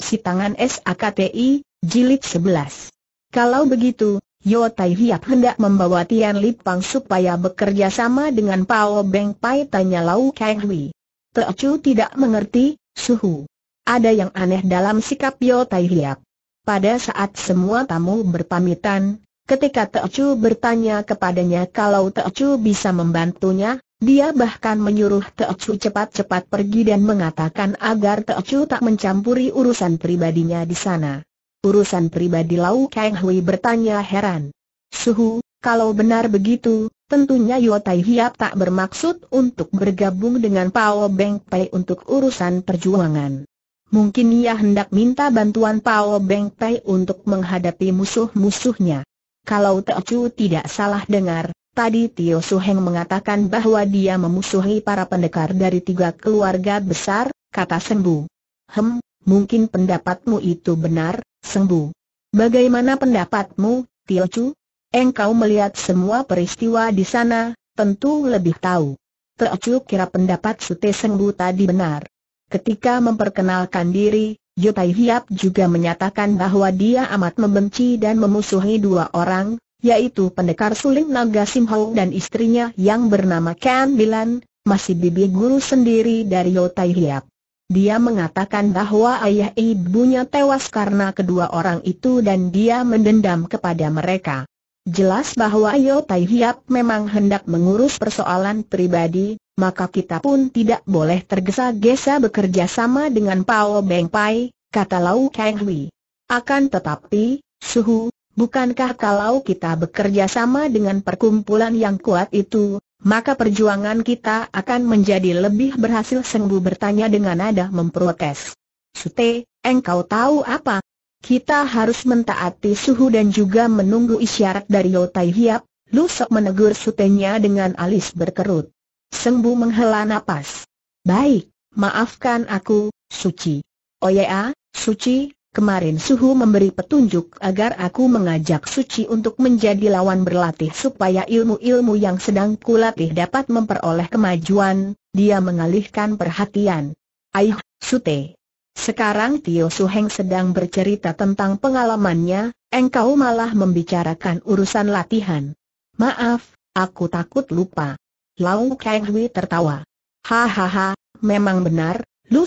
Si tangan SAKTI, jilid 11. Kalau begitu, Yo Tai Hiap hendak membawa Tian Lipang supaya bekerja sama dengan Pao Beng Pai tanya Lau Kang Hui. tidak mengerti, suhu. Ada yang aneh dalam sikap Yo Tai Hiap. Pada saat semua tamu berpamitan, ketika Teochu bertanya kepadanya kalau Teochu bisa membantunya, dia bahkan menyuruh Teocu cepat-cepat pergi dan mengatakan agar Teocu tak mencampuri urusan pribadinya di sana. Urusan pribadi Lau Kang Hui bertanya heran. Suhu, kalau benar begitu, tentunya Yotai Tai Hiap tak bermaksud untuk bergabung dengan Pao Beng Pei untuk urusan perjuangan. Mungkin ia hendak minta bantuan Pao Beng Pei untuk menghadapi musuh-musuhnya. Kalau Teocu tidak salah dengar, Tadi Tio Suheng mengatakan bahwa dia memusuhi para pendekar dari tiga keluarga besar, kata Sembu. Hem, mungkin pendapatmu itu benar, Sembu. Bagaimana pendapatmu, Tio Chu? Engkau melihat semua peristiwa di sana, tentu lebih tahu. Tio Chu kira pendapat Sute Sembu tadi benar. Ketika memperkenalkan diri, Yotai Hiap juga menyatakan bahwa dia amat membenci dan memusuhi dua orang, yaitu pendekar suling naga Simhau dan istrinya yang bernama Kan Bilan, masih bibi guru sendiri dari Yotai Hiap. Dia mengatakan bahwa ayah ibunya tewas karena kedua orang itu dan dia mendendam kepada mereka. Jelas bahwa Yotai Hiap memang hendak mengurus persoalan pribadi, maka kita pun tidak boleh tergesa-gesa bekerja sama dengan Pao Beng Pai, kata Lau Kang Hui. Akan tetapi, Suhu, Bukankah kalau kita bekerja sama dengan perkumpulan yang kuat itu, maka perjuangan kita akan menjadi lebih berhasil Sengbu bertanya dengan nada memprotes. Sute, engkau tahu apa? Kita harus mentaati suhu dan juga menunggu isyarat dari Yotai Hiap, Lusok menegur sutenya dengan alis berkerut. Sengbu menghela napas. Baik, maafkan aku, Suci. Oh ya, Suci, Kemarin Suhu memberi petunjuk agar aku mengajak Suci untuk menjadi lawan berlatih supaya ilmu-ilmu yang sedang kulatih dapat memperoleh kemajuan, dia mengalihkan perhatian. Aih, Sute. Sekarang Tio Suheng sedang bercerita tentang pengalamannya, engkau malah membicarakan urusan latihan. Maaf, aku takut lupa. Lau Kang Hui tertawa. Hahaha, memang benar, Lu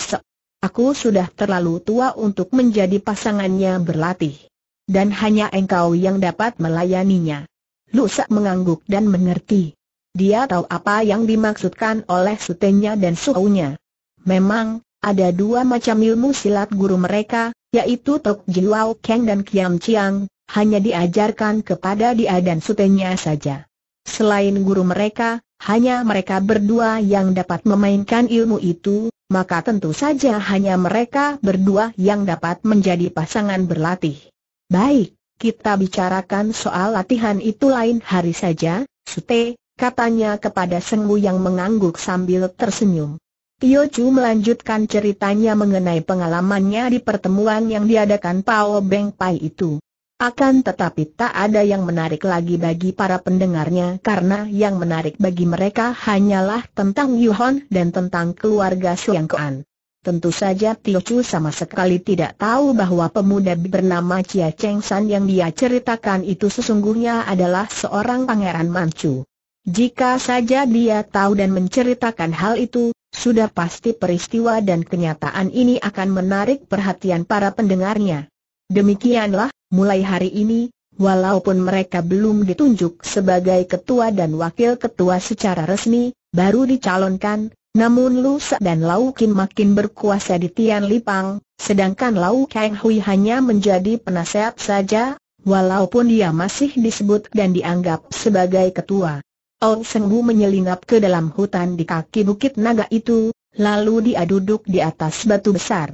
Aku sudah terlalu tua untuk menjadi pasangannya berlatih. Dan hanya engkau yang dapat melayaninya. Lusak mengangguk dan mengerti. Dia tahu apa yang dimaksudkan oleh sutenya dan suhunya. Memang, ada dua macam ilmu silat guru mereka, yaitu Tok Jiwao Keng dan Kiam Chiang, hanya diajarkan kepada dia dan sutenya saja. Selain guru mereka, hanya mereka berdua yang dapat memainkan ilmu itu, maka tentu saja hanya mereka berdua yang dapat menjadi pasangan berlatih. Baik, kita bicarakan soal latihan itu lain hari saja, Sute, katanya kepada Senggu yang mengangguk sambil tersenyum. Tio Chu melanjutkan ceritanya mengenai pengalamannya di pertemuan yang diadakan Pao Beng Pai itu. Akan tetapi tak ada yang menarik lagi bagi para pendengarnya karena yang menarik bagi mereka hanyalah tentang Yuhon dan tentang keluarga Xiang Kuan. Tentu saja Tio Chu sama sekali tidak tahu bahwa pemuda bernama Chia Cheng San yang dia ceritakan itu sesungguhnya adalah seorang pangeran Manchu. Jika saja dia tahu dan menceritakan hal itu, sudah pasti peristiwa dan kenyataan ini akan menarik perhatian para pendengarnya. Demikianlah Mulai hari ini, walaupun mereka belum ditunjuk sebagai ketua dan wakil ketua secara resmi, baru dicalonkan, namun Lu Sa dan Lau Kim makin berkuasa di Tian Lipang, sedangkan Lau Kang Hui hanya menjadi penasehat saja, walaupun dia masih disebut dan dianggap sebagai ketua. Ong Bu menyelinap ke dalam hutan di kaki bukit naga itu, lalu dia duduk di atas batu besar.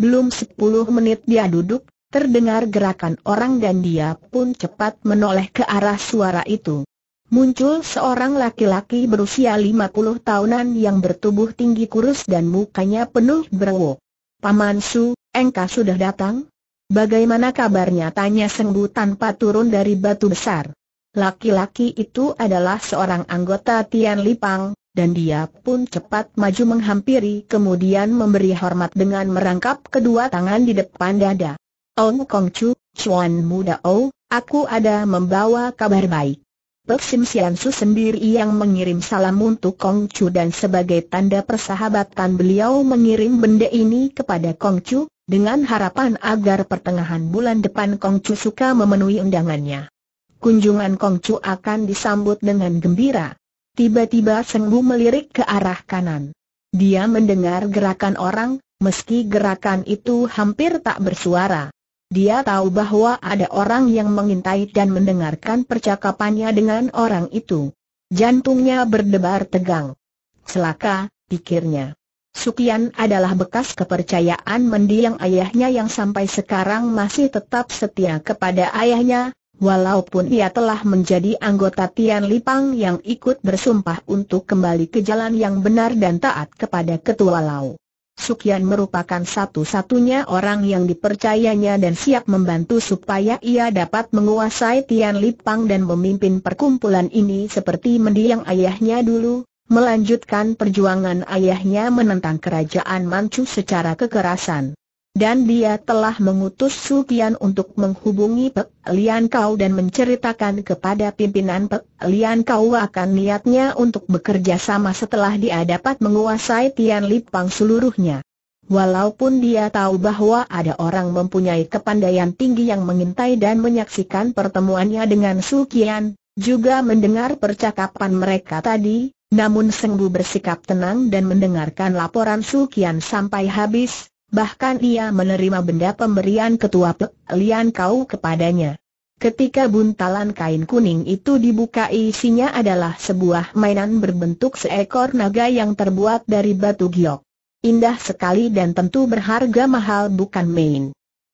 Belum sepuluh menit dia duduk, Terdengar gerakan orang dan dia pun cepat menoleh ke arah suara itu. Muncul seorang laki-laki berusia 50 tahunan yang bertubuh tinggi kurus dan mukanya penuh berwok. Paman Su, engkau sudah datang? Bagaimana kabarnya tanya Sengbu tanpa turun dari batu besar. Laki-laki itu adalah seorang anggota Tian Lipang, dan dia pun cepat maju menghampiri kemudian memberi hormat dengan merangkap kedua tangan di depan dada. Ong oh, Kong Chu, Chuan Muda Oh, aku ada membawa kabar baik. Pek Sim Sian Su sendiri yang mengirim salam untuk Kong Chu dan sebagai tanda persahabatan beliau mengirim benda ini kepada Kong Chu, dengan harapan agar pertengahan bulan depan Kong Chu suka memenuhi undangannya. Kunjungan Kong Chu akan disambut dengan gembira. Tiba-tiba Senggu melirik ke arah kanan. Dia mendengar gerakan orang, meski gerakan itu hampir tak bersuara. Dia tahu bahwa ada orang yang mengintai dan mendengarkan percakapannya dengan orang itu. Jantungnya berdebar tegang. Celaka, pikirnya. Sukian adalah bekas kepercayaan mendiang ayahnya yang sampai sekarang masih tetap setia kepada ayahnya, walaupun ia telah menjadi anggota Tian Lipang yang ikut bersumpah untuk kembali ke jalan yang benar dan taat kepada ketua Lau. Sukian merupakan satu-satunya orang yang dipercayanya dan siap membantu supaya ia dapat menguasai Tian Lipang dan memimpin perkumpulan ini seperti mendiang ayahnya dulu, melanjutkan perjuangan ayahnya menentang kerajaan Manchu secara kekerasan. Dan dia telah mengutus Sukian untuk menghubungi Pek Lian Kau dan menceritakan kepada pimpinan Pek Lian Kau akan niatnya untuk bekerja sama setelah dia dapat menguasai Tian Lipang seluruhnya. Walaupun dia tahu bahwa ada orang mempunyai kepandaian tinggi yang mengintai dan menyaksikan pertemuannya dengan Sukian, juga mendengar percakapan mereka tadi, namun Sengbu bersikap tenang dan mendengarkan laporan Sukian sampai habis, Bahkan ia menerima benda pemberian ketua Pek Lian Kau kepadanya. Ketika buntalan kain kuning itu dibuka isinya adalah sebuah mainan berbentuk seekor naga yang terbuat dari batu giok. Indah sekali dan tentu berharga mahal bukan main.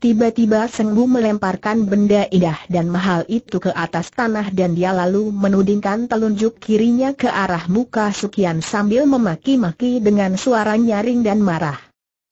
Tiba-tiba Sengbu melemparkan benda indah dan mahal itu ke atas tanah dan dia lalu menudingkan telunjuk kirinya ke arah muka Sukian sambil memaki-maki dengan suara nyaring dan marah.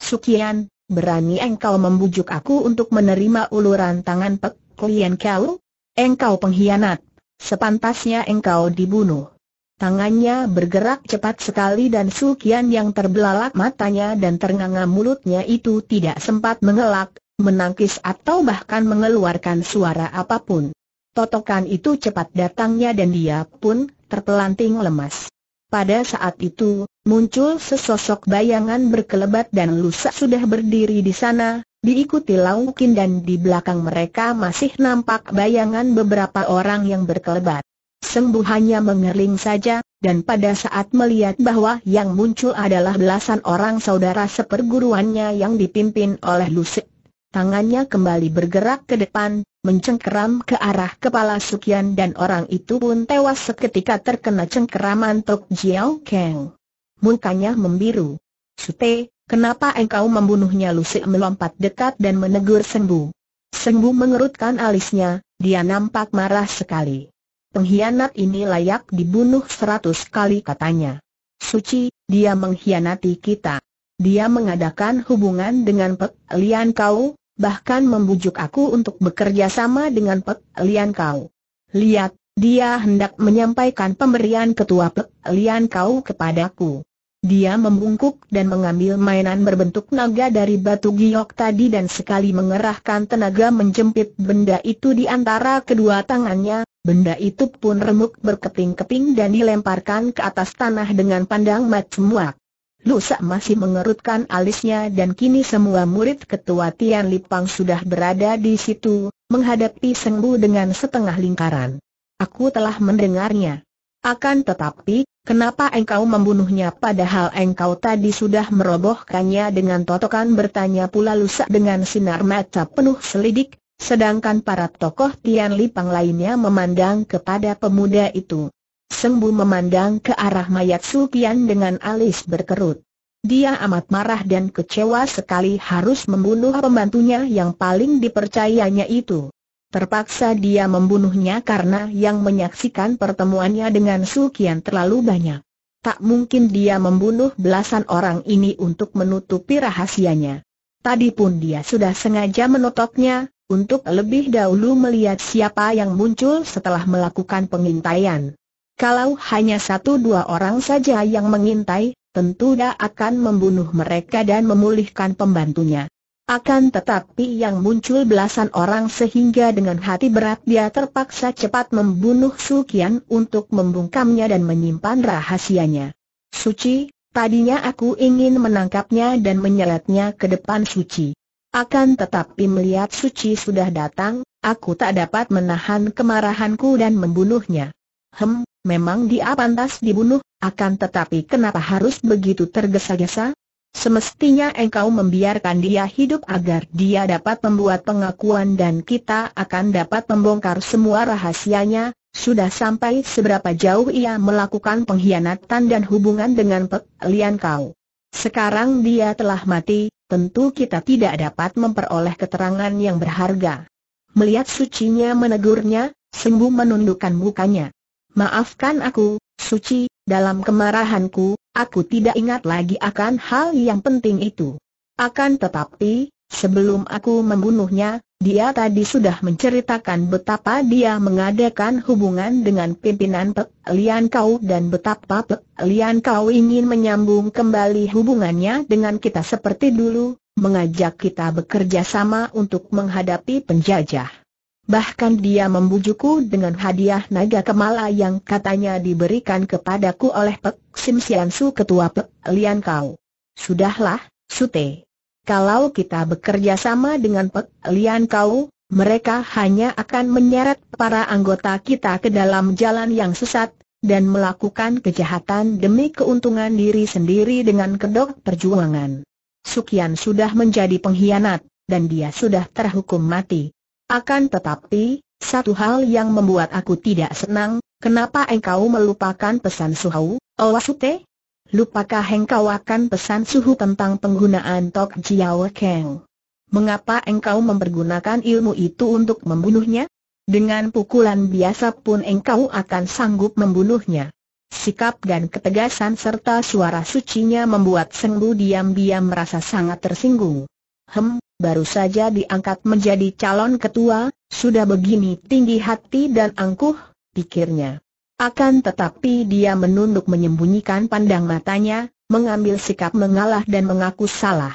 Sukian, berani engkau membujuk aku untuk menerima uluran tangan pek klien kau? Engkau pengkhianat, sepantasnya engkau dibunuh. Tangannya bergerak cepat sekali dan Sukian yang terbelalak matanya dan ternganga mulutnya itu tidak sempat mengelak, menangkis atau bahkan mengeluarkan suara apapun. Totokan itu cepat datangnya dan dia pun terpelanting lemas. Pada saat itu, muncul sesosok bayangan berkelebat dan lusa sudah berdiri di sana, diikuti Laukin dan di belakang mereka masih nampak bayangan beberapa orang yang berkelebat. Sembuh hanya mengerling saja, dan pada saat melihat bahwa yang muncul adalah belasan orang saudara seperguruannya yang dipimpin oleh Lusik Tangannya kembali bergerak ke depan, mencengkeram ke arah kepala Sukian dan orang itu pun tewas seketika terkena cengkeraman Tok Jiao Kang. Mukanya membiru. Sute, kenapa engkau membunuhnya Lusi melompat dekat dan menegur Sembu. Sembu mengerutkan alisnya, dia nampak marah sekali. Pengkhianat ini layak dibunuh seratus kali katanya. Suci, dia mengkhianati kita. Dia mengadakan hubungan dengan Pek Lian Kau, bahkan membujuk aku untuk bekerja sama dengan Pek Lian Kau. Lihat, dia hendak menyampaikan pemberian ketua Pek Lian Kau kepadaku. Dia membungkuk dan mengambil mainan berbentuk naga dari batu giok tadi dan sekali mengerahkan tenaga menjempit benda itu di antara kedua tangannya, benda itu pun remuk berkeping-keping dan dilemparkan ke atas tanah dengan pandang macam muak. Lusa masih mengerutkan alisnya dan kini semua murid ketua Tian Lipang sudah berada di situ, menghadapi Sengbu dengan setengah lingkaran. Aku telah mendengarnya. Akan tetapi, kenapa engkau membunuhnya padahal engkau tadi sudah merobohkannya dengan totokan bertanya pula Lusa dengan sinar mata penuh selidik, sedangkan para tokoh Tian Lipang lainnya memandang kepada pemuda itu. Sembu memandang ke arah mayat Supian dengan alis berkerut. Dia amat marah dan kecewa sekali harus membunuh pembantunya yang paling dipercayanya itu. Terpaksa dia membunuhnya karena yang menyaksikan pertemuannya dengan Sukian terlalu banyak. Tak mungkin dia membunuh belasan orang ini untuk menutupi rahasianya. Tadi pun dia sudah sengaja menutupnya untuk lebih dahulu melihat siapa yang muncul setelah melakukan pengintaian. Kalau hanya satu dua orang saja yang mengintai, tentu dia akan membunuh mereka dan memulihkan pembantunya. Akan tetapi yang muncul belasan orang sehingga dengan hati berat dia terpaksa cepat membunuh Sukian untuk membungkamnya dan menyimpan rahasianya. Suci, tadinya aku ingin menangkapnya dan menyeretnya ke depan Suci. Akan tetapi melihat Suci sudah datang, aku tak dapat menahan kemarahanku dan membunuhnya. Hem, Memang dia pantas dibunuh, akan tetapi kenapa harus begitu tergesa-gesa? Semestinya engkau membiarkan dia hidup agar dia dapat membuat pengakuan dan kita akan dapat membongkar semua rahasianya, sudah sampai seberapa jauh ia melakukan pengkhianatan dan hubungan dengan pelian Kau. Sekarang dia telah mati, tentu kita tidak dapat memperoleh keterangan yang berharga. Melihat sucinya menegurnya, Sembu menundukkan mukanya. Maafkan aku, Suci, dalam kemarahanku, aku tidak ingat lagi akan hal yang penting itu. Akan tetapi, sebelum aku membunuhnya, dia tadi sudah menceritakan betapa dia mengadakan hubungan dengan pimpinan Pek Lian Kau dan betapa Pek Lian Kau ingin menyambung kembali hubungannya dengan kita seperti dulu, mengajak kita bekerja sama untuk menghadapi penjajah. Bahkan dia membujukku dengan hadiah naga kemala yang katanya diberikan kepadaku oleh Pek Sim Siansu ketua Pek Lian Kau. Sudahlah, Sute. Kalau kita bekerja sama dengan Pek Lian Kau, mereka hanya akan menyeret para anggota kita ke dalam jalan yang sesat, dan melakukan kejahatan demi keuntungan diri sendiri dengan kedok perjuangan. Sukian sudah menjadi pengkhianat, dan dia sudah terhukum mati. Akan tetapi, satu hal yang membuat aku tidak senang, kenapa engkau melupakan pesan Suhu, Owasute? Lupakah engkau akan pesan Suhu tentang penggunaan Tok Jiao Keng? Mengapa engkau mempergunakan ilmu itu untuk membunuhnya? Dengan pukulan biasa pun engkau akan sanggup membunuhnya. Sikap dan ketegasan serta suara sucinya membuat Sengbu diam-diam merasa sangat tersinggung. Hem, baru saja diangkat menjadi calon ketua, sudah begini tinggi hati dan angkuh, pikirnya. Akan tetapi dia menunduk menyembunyikan pandang matanya, mengambil sikap mengalah dan mengaku salah.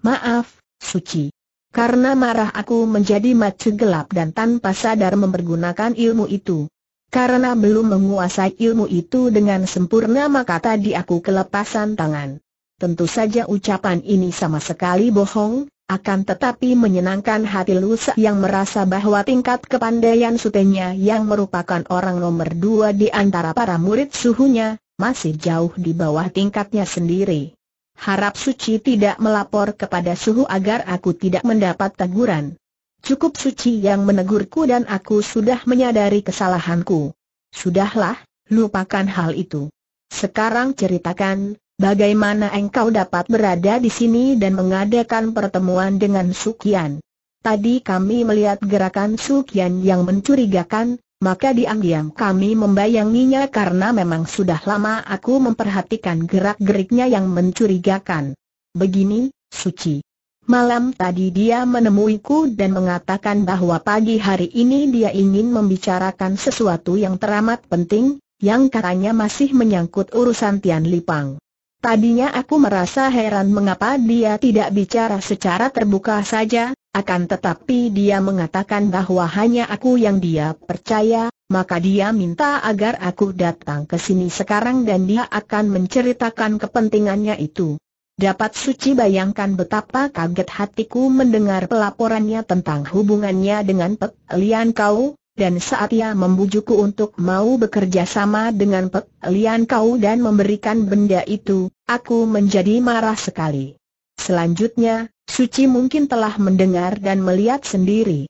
Maaf, Suci. Karena marah aku menjadi mata gelap dan tanpa sadar mempergunakan ilmu itu. Karena belum menguasai ilmu itu dengan sempurna maka tadi aku kelepasan tangan. Tentu saja ucapan ini sama sekali bohong, akan tetapi menyenangkan hati Lusa yang merasa bahwa tingkat kepandaian sutenya yang merupakan orang nomor dua di antara para murid suhunya, masih jauh di bawah tingkatnya sendiri. Harap Suci tidak melapor kepada suhu agar aku tidak mendapat teguran. Cukup Suci yang menegurku dan aku sudah menyadari kesalahanku. Sudahlah, lupakan hal itu. Sekarang ceritakan, Bagaimana engkau dapat berada di sini dan mengadakan pertemuan dengan Sukian? Tadi kami melihat gerakan Sukian yang mencurigakan, maka diam-diam kami membayanginya karena memang sudah lama aku memperhatikan gerak-geriknya yang mencurigakan. Begini, Suci. Malam tadi dia menemuiku dan mengatakan bahwa pagi hari ini dia ingin membicarakan sesuatu yang teramat penting, yang katanya masih menyangkut urusan Tian Lipang. Tadinya aku merasa heran mengapa dia tidak bicara secara terbuka saja, akan tetapi dia mengatakan bahwa hanya aku yang dia percaya, maka dia minta agar aku datang ke sini sekarang dan dia akan menceritakan kepentingannya itu. Dapat suci bayangkan betapa kaget hatiku mendengar pelaporannya tentang hubungannya dengan Pek Lian Kau, dan saat ia membujukku untuk mau bekerja sama dengan Pek Lian Kau dan memberikan benda itu, aku menjadi marah sekali. Selanjutnya, Suci mungkin telah mendengar dan melihat sendiri.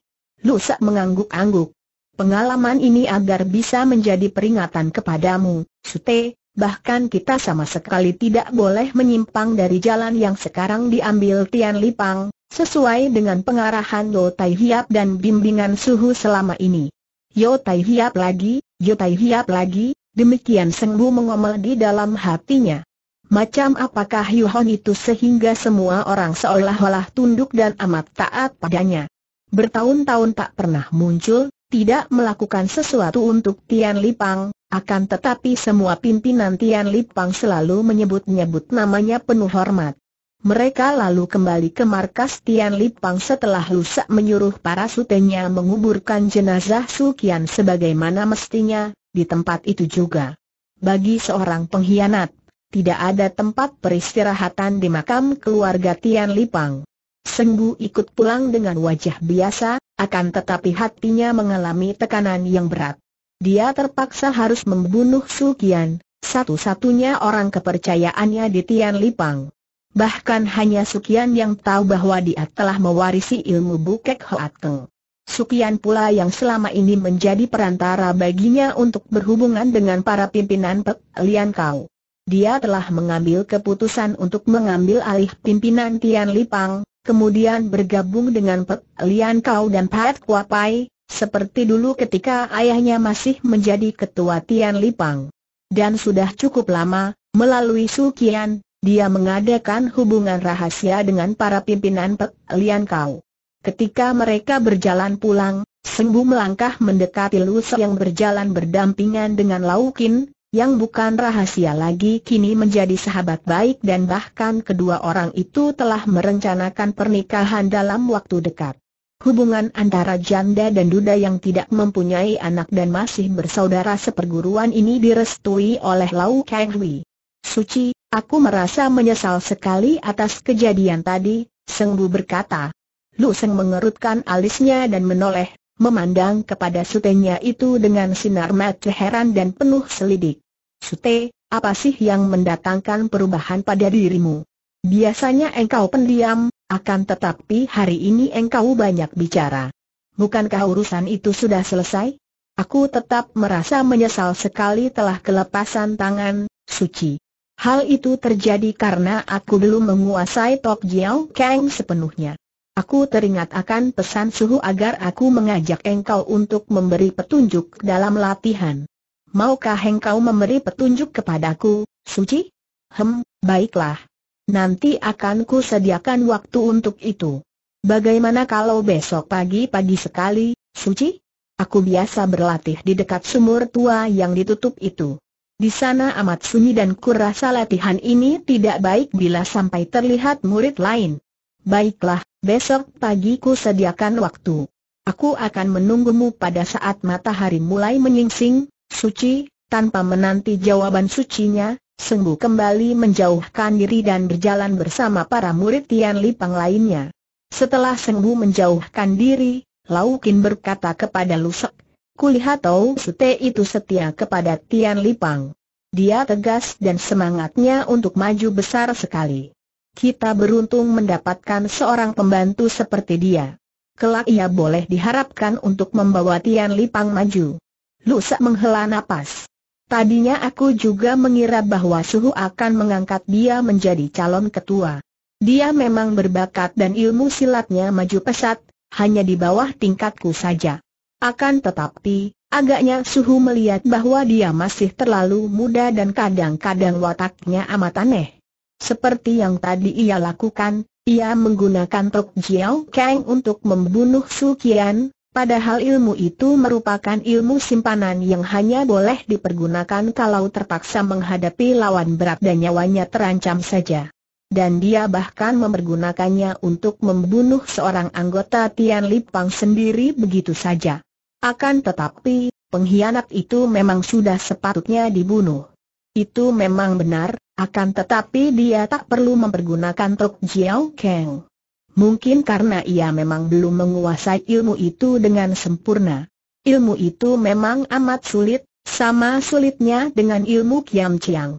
Lusak mengangguk-angguk. Pengalaman ini agar bisa menjadi peringatan kepadamu, Sute, bahkan kita sama sekali tidak boleh menyimpang dari jalan yang sekarang diambil Tian Lipang, sesuai dengan pengarahan Lo Tai Hiap dan bimbingan suhu selama ini. Yotai Hiap lagi, Yotai Hiap lagi, demikian Sengbu mengomel di dalam hatinya. Macam apakah Yuhon itu sehingga semua orang seolah-olah tunduk dan amat taat padanya. Bertahun-tahun tak pernah muncul, tidak melakukan sesuatu untuk Tian Lipang, akan tetapi semua pimpinan Tian Lipang selalu menyebut-nyebut namanya penuh hormat. Mereka lalu kembali ke markas Tian Lipang setelah lusak menyuruh para sutenya menguburkan jenazah Su Sukian sebagaimana mestinya, di tempat itu juga. Bagi seorang pengkhianat, tidak ada tempat peristirahatan di makam keluarga Tian Lipang. Senggu ikut pulang dengan wajah biasa, akan tetapi hatinya mengalami tekanan yang berat. Dia terpaksa harus membunuh Su Sukian, satu-satunya orang kepercayaannya di Tian Lipang. Bahkan hanya Sukian yang tahu bahwa dia telah mewarisi ilmu Bukek Hoat Teng. Sukian pula yang selama ini menjadi perantara baginya untuk berhubungan dengan para pimpinan Pek Lian Kau. Dia telah mengambil keputusan untuk mengambil alih pimpinan Tian Lipang, kemudian bergabung dengan Pek Lian Kau dan Pat Kuapai, seperti dulu ketika ayahnya masih menjadi ketua Tian Lipang. Dan sudah cukup lama, melalui Sukian, dia mengadakan hubungan rahasia dengan para pimpinan Pek Lian Kau. Ketika mereka berjalan pulang, Sembu melangkah mendekati Lusa yang berjalan berdampingan dengan Laukin, yang bukan rahasia lagi kini menjadi sahabat baik dan bahkan kedua orang itu telah merencanakan pernikahan dalam waktu dekat. Hubungan antara janda dan duda yang tidak mempunyai anak dan masih bersaudara seperguruan ini direstui oleh Lau Kang Hui suci, aku merasa menyesal sekali atas kejadian tadi, Seng Bu berkata. Lu Seng mengerutkan alisnya dan menoleh, memandang kepada sutenya itu dengan sinar mata heran dan penuh selidik. Sute, apa sih yang mendatangkan perubahan pada dirimu? Biasanya engkau pendiam, akan tetapi hari ini engkau banyak bicara. Bukankah urusan itu sudah selesai? Aku tetap merasa menyesal sekali telah kelepasan tangan, suci. Hal itu terjadi karena aku belum menguasai Tok Jiao Kang sepenuhnya. Aku teringat akan pesan suhu agar aku mengajak engkau untuk memberi petunjuk dalam latihan. Maukah engkau memberi petunjuk kepadaku, Suci? Hem, baiklah. Nanti akan ku sediakan waktu untuk itu. Bagaimana kalau besok pagi-pagi sekali, Suci? Aku biasa berlatih di dekat sumur tua yang ditutup itu. Di sana amat sunyi dan kurasa latihan ini tidak baik bila sampai terlihat murid lain. Baiklah, besok pagi ku sediakan waktu. Aku akan menunggumu pada saat matahari mulai menyingsing, suci, tanpa menanti jawaban sucinya, Senggu kembali menjauhkan diri dan berjalan bersama para murid Tian Lipang lainnya. Setelah Senggu menjauhkan diri, Laukin berkata kepada Lusek, Kulihat Tau Sute itu setia kepada Tian Lipang. Dia tegas dan semangatnya untuk maju besar sekali. Kita beruntung mendapatkan seorang pembantu seperti dia. Kelak ia boleh diharapkan untuk membawa Tian Lipang maju. Lusa menghela nafas. Tadinya aku juga mengira bahwa Suhu akan mengangkat dia menjadi calon ketua. Dia memang berbakat dan ilmu silatnya maju pesat, hanya di bawah tingkatku saja. Akan tetapi, agaknya Suhu melihat bahwa dia masih terlalu muda dan kadang-kadang wataknya amat aneh. Seperti yang tadi ia lakukan, ia menggunakan Tok Jiao Kang untuk membunuh Su Qian, padahal ilmu itu merupakan ilmu simpanan yang hanya boleh dipergunakan kalau terpaksa menghadapi lawan berat dan nyawanya terancam saja dan dia bahkan mempergunakannya untuk membunuh seorang anggota Tian Lipang sendiri begitu saja. Akan tetapi, pengkhianat itu memang sudah sepatutnya dibunuh. Itu memang benar, akan tetapi dia tak perlu mempergunakan Tok Jiao Kang. Mungkin karena ia memang belum menguasai ilmu itu dengan sempurna. Ilmu itu memang amat sulit, sama sulitnya dengan ilmu Kiam Chiang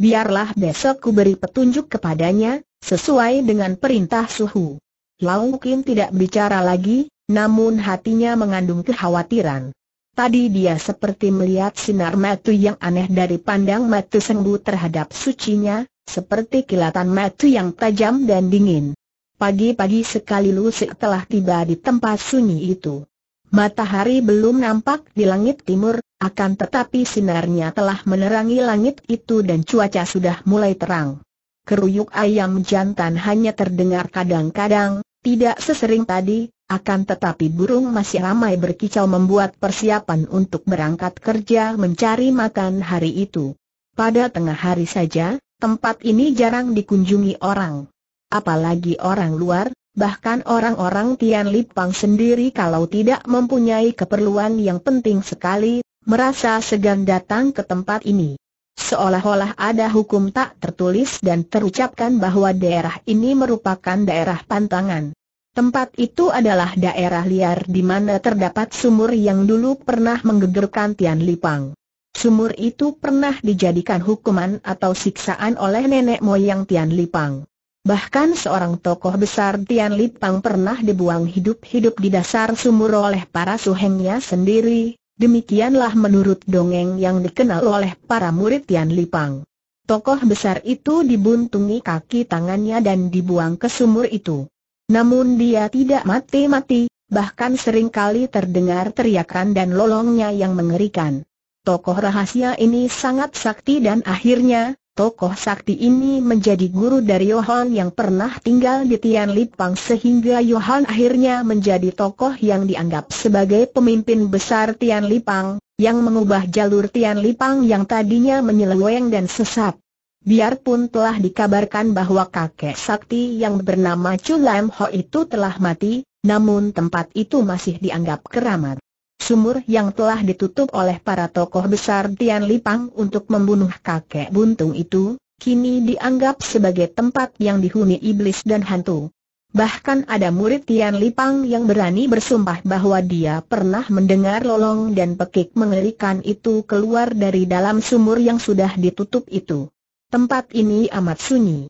biarlah besok ku beri petunjuk kepadanya, sesuai dengan perintah suhu. Lau Kim tidak bicara lagi, namun hatinya mengandung kekhawatiran. Tadi dia seperti melihat sinar metu yang aneh dari pandang metu sengbu terhadap sucinya, seperti kilatan metu yang tajam dan dingin. Pagi-pagi sekali Lusik telah tiba di tempat sunyi itu. Matahari belum nampak di langit timur, akan tetapi sinarnya telah menerangi langit itu dan cuaca sudah mulai terang. Keruyuk ayam jantan hanya terdengar kadang-kadang, tidak sesering tadi, akan tetapi burung masih ramai berkicau membuat persiapan untuk berangkat kerja mencari makan hari itu. Pada tengah hari saja, tempat ini jarang dikunjungi orang. Apalagi orang luar, Bahkan orang-orang Tian Lipang sendiri kalau tidak mempunyai keperluan yang penting sekali, merasa segan datang ke tempat ini. Seolah-olah ada hukum tak tertulis dan terucapkan bahwa daerah ini merupakan daerah pantangan. Tempat itu adalah daerah liar di mana terdapat sumur yang dulu pernah menggegerkan Tian Lipang. Sumur itu pernah dijadikan hukuman atau siksaan oleh nenek moyang Tian Lipang. Bahkan seorang tokoh besar Tian Lipang pernah dibuang hidup-hidup di dasar sumur oleh para suhengnya sendiri, demikianlah menurut dongeng yang dikenal oleh para murid Tian Lipang. Tokoh besar itu dibuntungi kaki tangannya dan dibuang ke sumur itu. Namun dia tidak mati-mati, bahkan sering kali terdengar teriakan dan lolongnya yang mengerikan. Tokoh rahasia ini sangat sakti dan akhirnya, Tokoh sakti ini menjadi guru dari Yohan yang pernah tinggal di Tian Lipang sehingga Yohan akhirnya menjadi tokoh yang dianggap sebagai pemimpin besar Tian Lipang, yang mengubah jalur Tian Lipang yang tadinya menyeleweng dan sesat. Biarpun telah dikabarkan bahwa kakek sakti yang bernama Chulam Ho itu telah mati, namun tempat itu masih dianggap keramat sumur yang telah ditutup oleh para tokoh besar Tian Lipang untuk membunuh kakek buntung itu, kini dianggap sebagai tempat yang dihuni iblis dan hantu. Bahkan ada murid Tian Lipang yang berani bersumpah bahwa dia pernah mendengar lolong dan pekik mengerikan itu keluar dari dalam sumur yang sudah ditutup itu. Tempat ini amat sunyi.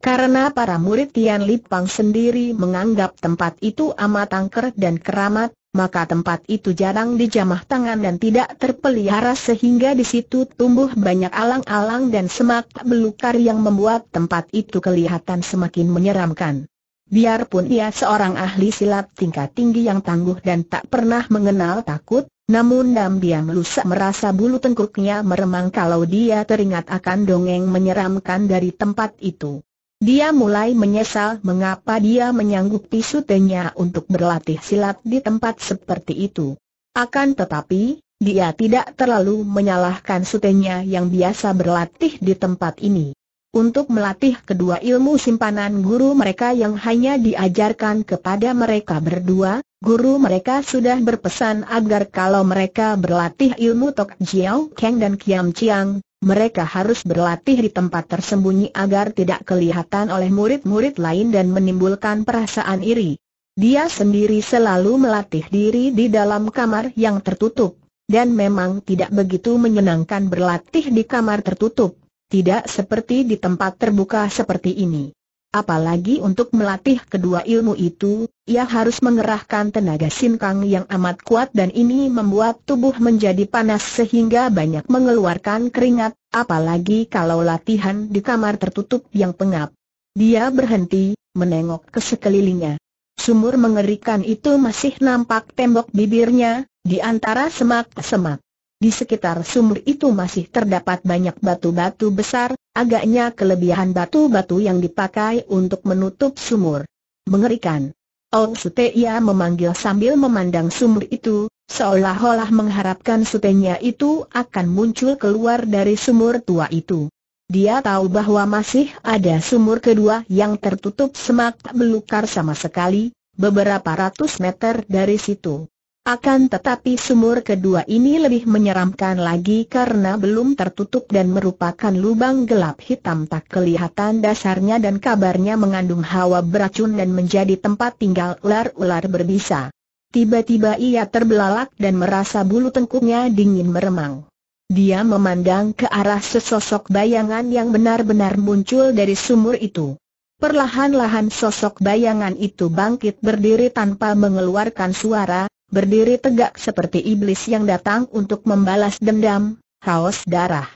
Karena para murid Tian Lipang sendiri menganggap tempat itu amat angker dan keramat, maka tempat itu jarang dijamah tangan dan tidak terpelihara sehingga di situ tumbuh banyak alang-alang dan semak belukar yang membuat tempat itu kelihatan semakin menyeramkan. Biarpun ia seorang ahli silat tingkat tinggi yang tangguh dan tak pernah mengenal takut, namun Dam Diam Lusa merasa bulu tengkuknya meremang kalau dia teringat akan dongeng menyeramkan dari tempat itu. Dia mulai menyesal mengapa dia menyanggupi sutenya untuk berlatih silat di tempat seperti itu. Akan tetapi, dia tidak terlalu menyalahkan sutenya yang biasa berlatih di tempat ini. Untuk melatih kedua ilmu simpanan guru mereka yang hanya diajarkan kepada mereka berdua, guru mereka sudah berpesan agar kalau mereka berlatih ilmu Tok Jiao Kang dan Kiam Chiang, mereka harus berlatih di tempat tersembunyi agar tidak kelihatan oleh murid-murid lain dan menimbulkan perasaan iri. Dia sendiri selalu melatih diri di dalam kamar yang tertutup, dan memang tidak begitu menyenangkan berlatih di kamar tertutup, tidak seperti di tempat terbuka seperti ini. Apalagi untuk melatih kedua ilmu itu, ia harus mengerahkan tenaga sinkang yang amat kuat dan ini membuat tubuh menjadi panas sehingga banyak mengeluarkan keringat, apalagi kalau latihan di kamar tertutup yang pengap. Dia berhenti, menengok ke sekelilingnya. Sumur mengerikan itu masih nampak tembok bibirnya, di antara semak-semak. Di sekitar sumur itu masih terdapat banyak batu-batu besar, Agaknya kelebihan batu-batu yang dipakai untuk menutup sumur. Mengerikan. Ong Sute ia memanggil sambil memandang sumur itu, seolah-olah mengharapkan sutenya itu akan muncul keluar dari sumur tua itu. Dia tahu bahwa masih ada sumur kedua yang tertutup semak belukar sama sekali, beberapa ratus meter dari situ. Akan tetapi sumur kedua ini lebih menyeramkan lagi karena belum tertutup dan merupakan lubang gelap hitam tak kelihatan dasarnya dan kabarnya mengandung hawa beracun dan menjadi tempat tinggal ular-ular berbisa. Tiba-tiba ia terbelalak dan merasa bulu tengkuknya dingin meremang. Dia memandang ke arah sesosok bayangan yang benar-benar muncul dari sumur itu. Perlahan-lahan sosok bayangan itu bangkit berdiri tanpa mengeluarkan suara, berdiri tegak seperti iblis yang datang untuk membalas dendam, haus darah.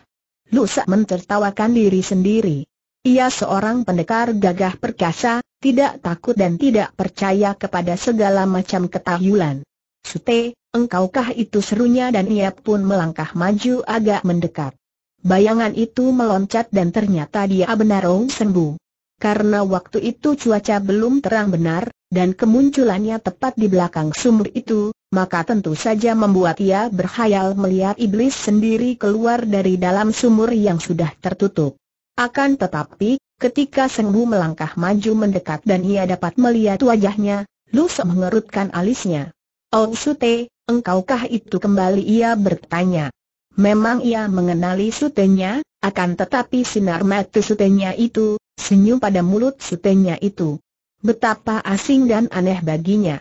Lusa mentertawakan diri sendiri. Ia seorang pendekar gagah perkasa, tidak takut dan tidak percaya kepada segala macam ketahuyulan. Sute, engkaukah itu serunya dan ia pun melangkah maju agak mendekat. Bayangan itu meloncat dan ternyata dia benar benar sembuh. Karena waktu itu cuaca belum terang benar, dan kemunculannya tepat di belakang sumur itu, maka tentu saja membuat ia berkhayal melihat iblis sendiri keluar dari dalam sumur yang sudah tertutup. Akan tetapi, ketika Sengbu melangkah maju mendekat dan ia dapat melihat wajahnya, Lusa mengerutkan alisnya. Oh Sute, engkaukah itu kembali ia bertanya. Memang ia mengenali sutenya, akan tetapi sinar mata sutenya itu, senyum pada mulut sutenya itu. Betapa asing dan aneh baginya.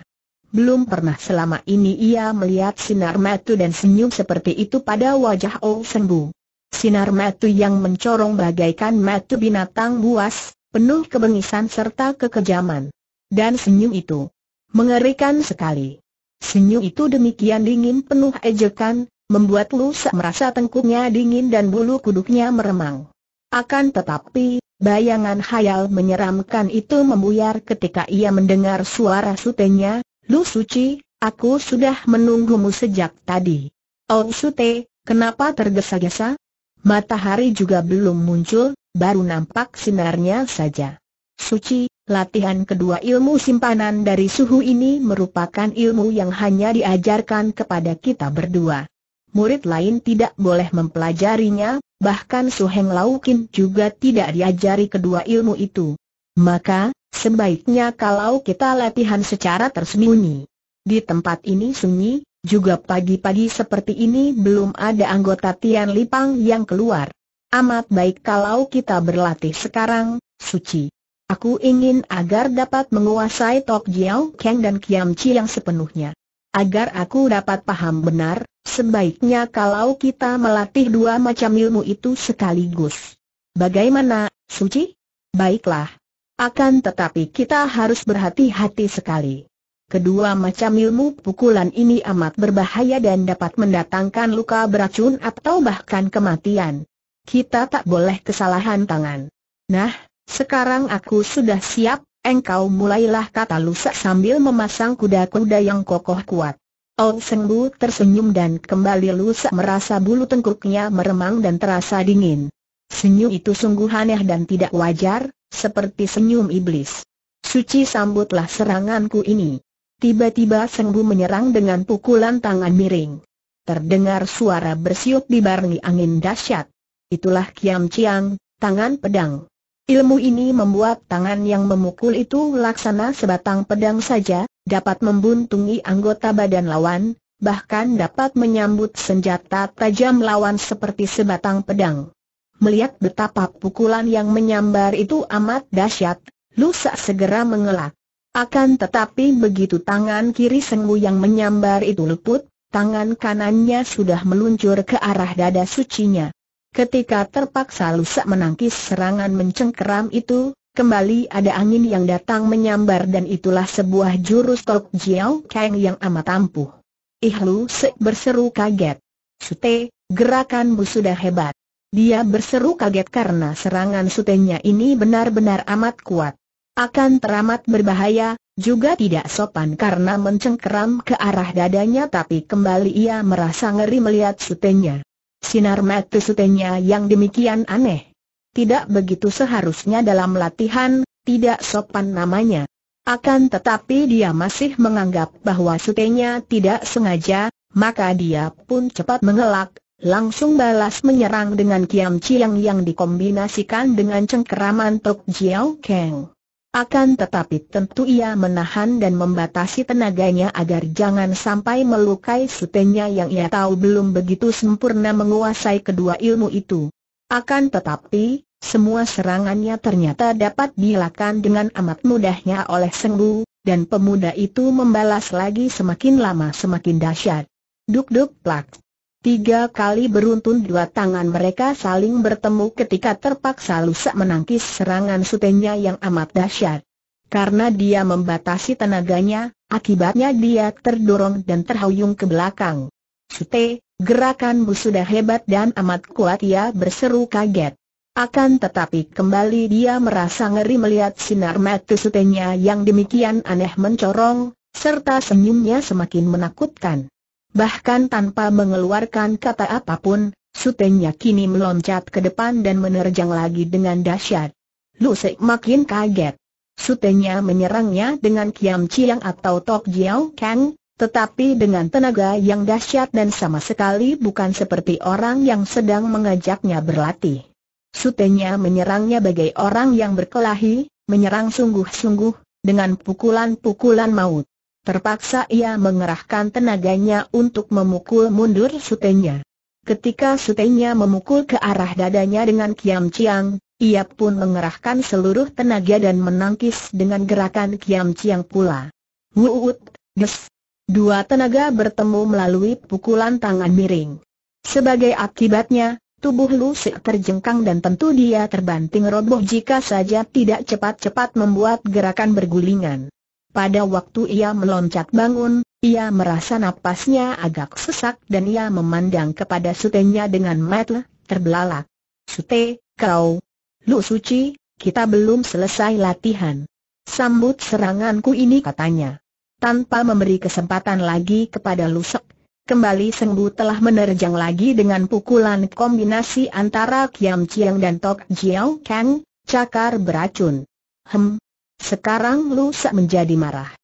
Belum pernah selama ini ia melihat sinar metu dan senyum seperti itu pada wajah Ong Sembu. Sinar metu yang mencorong bagaikan metu binatang buas, penuh kebengisan serta kekejaman. Dan senyum itu mengerikan sekali. Senyum itu demikian dingin penuh ejekan, membuat Lu merasa tengkuknya dingin dan bulu kuduknya meremang. Akan tetapi, Bayangan khayal menyeramkan itu membuyar ketika ia mendengar suara sutenya, Lu Suci, aku sudah menunggumu sejak tadi. Oh Sute, kenapa tergesa-gesa? Matahari juga belum muncul, baru nampak sinarnya saja. Suci, latihan kedua ilmu simpanan dari suhu ini merupakan ilmu yang hanya diajarkan kepada kita berdua. Murid lain tidak boleh mempelajarinya, bahkan Su Heng Laukin juga tidak diajari kedua ilmu itu. Maka, sebaiknya kalau kita latihan secara tersembunyi. Di tempat ini sunyi, juga pagi-pagi seperti ini belum ada anggota Tian Lipang yang keluar. Amat baik kalau kita berlatih sekarang, Suci. Aku ingin agar dapat menguasai Tok Jiao Kang dan Kiam Chi yang sepenuhnya. Agar aku dapat paham benar, sebaiknya kalau kita melatih dua macam ilmu itu sekaligus. Bagaimana, Suci? Baiklah. Akan tetapi kita harus berhati-hati sekali. Kedua macam ilmu pukulan ini amat berbahaya dan dapat mendatangkan luka beracun atau bahkan kematian. Kita tak boleh kesalahan tangan. Nah, sekarang aku sudah siap, Engkau mulailah kata lusak sambil memasang kuda-kuda yang kokoh kuat. Ong Sengbu tersenyum dan kembali lusak merasa bulu tengkuknya meremang dan terasa dingin. Senyum itu sungguh aneh dan tidak wajar, seperti senyum iblis. Suci sambutlah seranganku ini. Tiba-tiba Sengbu menyerang dengan pukulan tangan miring. Terdengar suara bersiup di angin dahsyat. Itulah Kiam Chiang, tangan pedang. Ilmu ini membuat tangan yang memukul itu laksana sebatang pedang saja, dapat membuntungi anggota badan lawan, bahkan dapat menyambut senjata tajam lawan seperti sebatang pedang. Melihat betapa pukulan yang menyambar itu amat dahsyat, Lusa segera mengelak. Akan tetapi begitu tangan kiri Sengwu yang menyambar itu luput, tangan kanannya sudah meluncur ke arah dada sucinya. Ketika terpaksa lusak menangkis serangan mencengkeram itu, kembali ada angin yang datang menyambar dan itulah sebuah jurus Tok Jiao Kang yang amat ampuh. Ihlu Sek berseru kaget. Sute, gerakanmu sudah hebat. Dia berseru kaget karena serangan sutenya ini benar-benar amat kuat. Akan teramat berbahaya, juga tidak sopan karena mencengkeram ke arah dadanya tapi kembali ia merasa ngeri melihat sutenya. Sinar mata sutenya yang demikian aneh. Tidak begitu seharusnya dalam latihan, tidak sopan namanya. Akan tetapi dia masih menganggap bahwa sutenya tidak sengaja, maka dia pun cepat mengelak, langsung balas menyerang dengan kiam ciang yang dikombinasikan dengan cengkeraman Tok Jiao Kang. Akan tetapi tentu ia menahan dan membatasi tenaganya agar jangan sampai melukai sutenya yang ia tahu belum begitu sempurna menguasai kedua ilmu itu. Akan tetapi, semua serangannya ternyata dapat dilakukan dengan amat mudahnya oleh Senggu dan pemuda itu membalas lagi semakin lama semakin dahsyat. Duk-duk plak. Tiga kali beruntun dua tangan mereka saling bertemu ketika terpaksa lusa menangkis serangan sutenya yang amat dahsyat. Karena dia membatasi tenaganya, akibatnya dia terdorong dan terhuyung ke belakang. Sute, gerakanmu sudah hebat dan amat kuat ia berseru kaget. Akan tetapi kembali dia merasa ngeri melihat sinar mata sutenya yang demikian aneh mencorong, serta senyumnya semakin menakutkan. Bahkan tanpa mengeluarkan kata apapun, sutenya kini meloncat ke depan dan menerjang lagi dengan dahsyat. Lu Sek makin kaget. Sutenya menyerangnya dengan kiam ciang atau tok jiao kang, tetapi dengan tenaga yang dahsyat dan sama sekali bukan seperti orang yang sedang mengajaknya berlatih. Sutenya menyerangnya bagai orang yang berkelahi, menyerang sungguh-sungguh, dengan pukulan-pukulan maut. Terpaksa ia mengerahkan tenaganya untuk memukul mundur sutenya. Ketika sutenya memukul ke arah dadanya dengan kiam ciang, ia pun mengerahkan seluruh tenaga dan menangkis dengan gerakan kiam ciang pula. Wuut, des. Dua tenaga bertemu melalui pukulan tangan miring. Sebagai akibatnya, tubuh Lu Si terjengkang dan tentu dia terbanting roboh jika saja tidak cepat-cepat membuat gerakan bergulingan. Pada waktu ia meloncat bangun, ia merasa napasnya agak sesak dan ia memandang kepada sutenya dengan mata terbelalak. Sute, kau, Lu Suci, kita belum selesai latihan. Sambut seranganku ini katanya. Tanpa memberi kesempatan lagi kepada Lusek, kembali Sengbu telah menerjang lagi dengan pukulan kombinasi antara Kiam Chiang dan Tok Jiao Kang, cakar beracun. Hem, sekarang Lu Sak menjadi marah.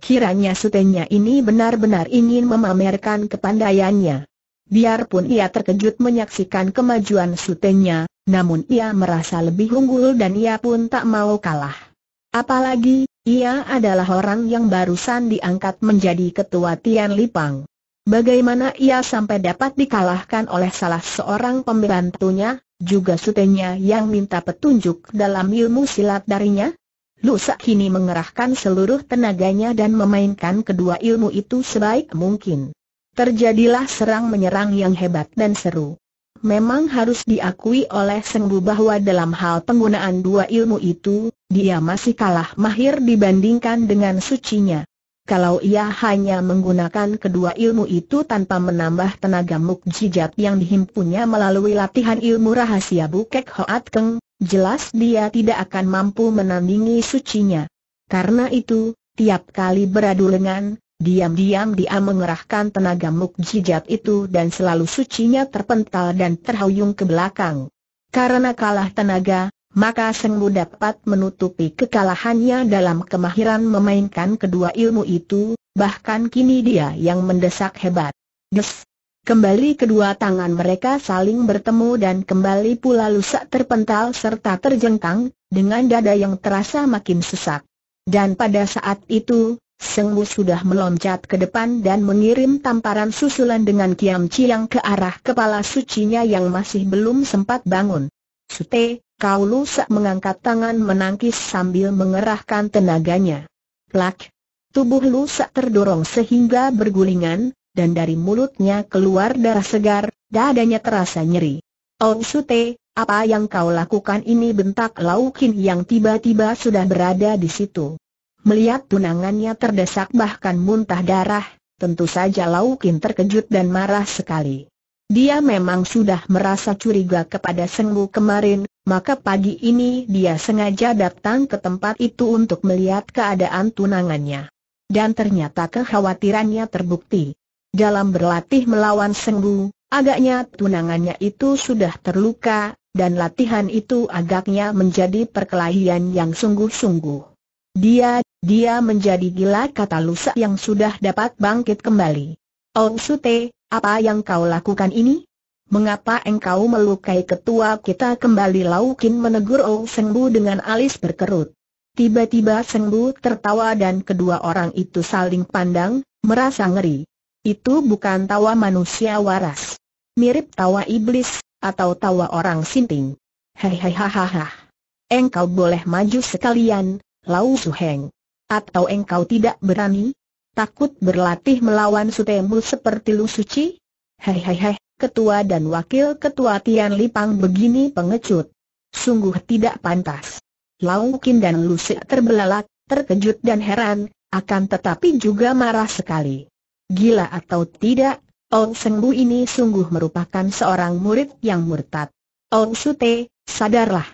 Kiranya sutenya ini benar-benar ingin memamerkan kepandaiannya. Biarpun ia terkejut menyaksikan kemajuan sutenya, namun ia merasa lebih unggul dan ia pun tak mau kalah. Apalagi, ia adalah orang yang barusan diangkat menjadi ketua Tian Lipang. Bagaimana ia sampai dapat dikalahkan oleh salah seorang pembantunya, juga sutenya yang minta petunjuk dalam ilmu silat darinya? Lusa kini mengerahkan seluruh tenaganya dan memainkan kedua ilmu itu sebaik mungkin. Terjadilah serang menyerang yang hebat dan seru. Memang harus diakui oleh Bu bahwa dalam hal penggunaan dua ilmu itu, dia masih kalah mahir dibandingkan dengan sucinya. Kalau ia hanya menggunakan kedua ilmu itu tanpa menambah tenaga mukjizat yang dihimpunnya melalui latihan ilmu rahasia Bukek Hoat Keng, jelas dia tidak akan mampu menandingi sucinya. Karena itu, tiap kali beradu lengan, diam-diam dia mengerahkan tenaga mukjizat itu dan selalu sucinya terpental dan terhuyung ke belakang. Karena kalah tenaga, maka Sengmu dapat menutupi kekalahannya dalam kemahiran memainkan kedua ilmu itu, bahkan kini dia yang mendesak hebat. Des, Kembali kedua tangan mereka saling bertemu dan kembali pula lusak terpental serta terjengkang, dengan dada yang terasa makin sesak. Dan pada saat itu, Wu sudah meloncat ke depan dan mengirim tamparan susulan dengan kiam cilang ke arah kepala sucinya yang masih belum sempat bangun. Sute, kau lusak mengangkat tangan menangkis sambil mengerahkan tenaganya. Plak! Tubuh lusak terdorong sehingga bergulingan, dan dari mulutnya keluar darah segar, dadanya terasa nyeri. Oh Sute, apa yang kau lakukan ini bentak Laukin yang tiba-tiba sudah berada di situ. Melihat tunangannya terdesak bahkan muntah darah, tentu saja Laukin terkejut dan marah sekali. Dia memang sudah merasa curiga kepada Senggu kemarin, maka pagi ini dia sengaja datang ke tempat itu untuk melihat keadaan tunangannya. Dan ternyata kekhawatirannya terbukti dalam berlatih melawan Sengbu, agaknya tunangannya itu sudah terluka, dan latihan itu agaknya menjadi perkelahian yang sungguh-sungguh. Dia, dia menjadi gila kata Lusa yang sudah dapat bangkit kembali. Oh Sute, apa yang kau lakukan ini? Mengapa engkau melukai ketua kita kembali Laukin menegur Oh Sengbu dengan alis berkerut. Tiba-tiba Sengbu tertawa dan kedua orang itu saling pandang, merasa ngeri. Itu bukan tawa manusia waras. Mirip tawa iblis, atau tawa orang sinting. Hei hei ha. Engkau boleh maju sekalian, Lau Suheng. Atau engkau tidak berani? Takut berlatih melawan sutemu seperti Lu Suci? hei. ketua dan wakil ketua Tian Lipang begini pengecut. Sungguh tidak pantas. Lau Kin dan Lu Si terbelalak, terkejut dan heran, akan tetapi juga marah sekali. Gila atau tidak, Ong Sengbu ini sungguh merupakan seorang murid yang murtad. Ong Sute, sadarlah.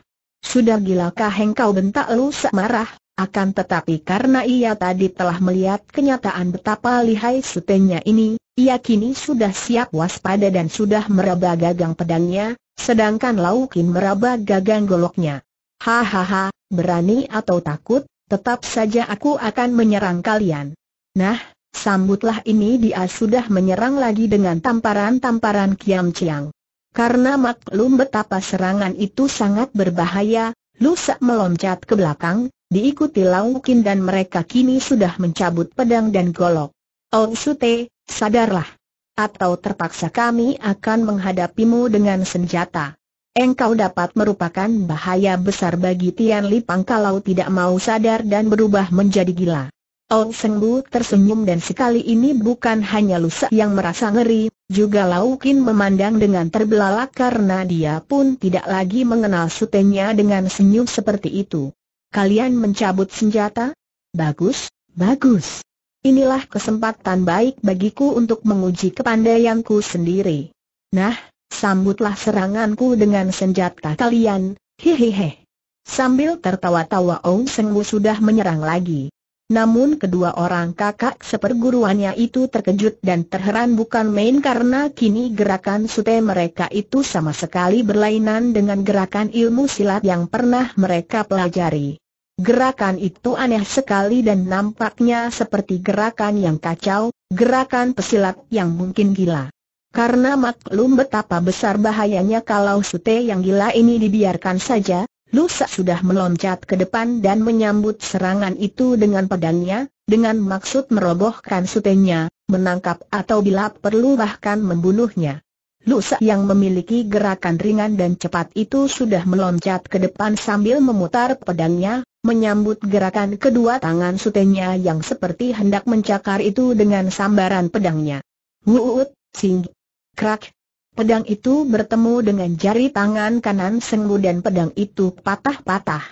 Sudah gilakah engkau bentak Lu marah? akan tetapi karena ia tadi telah melihat kenyataan betapa lihai sutenya ini, ia kini sudah siap waspada dan sudah meraba gagang pedangnya, sedangkan Laukin meraba gagang goloknya. Hahaha, berani atau takut, tetap saja aku akan menyerang kalian. Nah, Sambutlah ini dia sudah menyerang lagi dengan tamparan-tamparan Kiam Chiang. Karena maklum betapa serangan itu sangat berbahaya, Lusak meloncat ke belakang, diikuti Laukin dan mereka kini sudah mencabut pedang dan golok. Oh Sute, sadarlah. Atau terpaksa kami akan menghadapimu dengan senjata. Engkau dapat merupakan bahaya besar bagi Tian Lipang kalau tidak mau sadar dan berubah menjadi gila. Ong Seng tersenyum dan sekali ini bukan hanya Lusa yang merasa ngeri, juga Laukin memandang dengan terbelalak karena dia pun tidak lagi mengenal sutenya dengan senyum seperti itu. Kalian mencabut senjata? Bagus, bagus. Inilah kesempatan baik bagiku untuk menguji kepandaianku sendiri. Nah, sambutlah seranganku dengan senjata kalian, hehehe. Sambil tertawa-tawa Ong Seng sudah menyerang lagi. Namun kedua orang kakak seperguruannya itu terkejut dan terheran bukan main karena kini gerakan sute mereka itu sama sekali berlainan dengan gerakan ilmu silat yang pernah mereka pelajari. Gerakan itu aneh sekali dan nampaknya seperti gerakan yang kacau, gerakan pesilat yang mungkin gila. Karena maklum betapa besar bahayanya kalau sute yang gila ini dibiarkan saja, Lusa sudah meloncat ke depan dan menyambut serangan itu dengan pedangnya, dengan maksud merobohkan sutenya, menangkap atau bila perlu bahkan membunuhnya. Lusa yang memiliki gerakan ringan dan cepat itu sudah meloncat ke depan sambil memutar pedangnya, menyambut gerakan kedua tangan sutenya yang seperti hendak mencakar itu dengan sambaran pedangnya. Wuut, sing, krak, Pedang itu bertemu dengan jari tangan kanan Sengbu dan pedang itu patah-patah.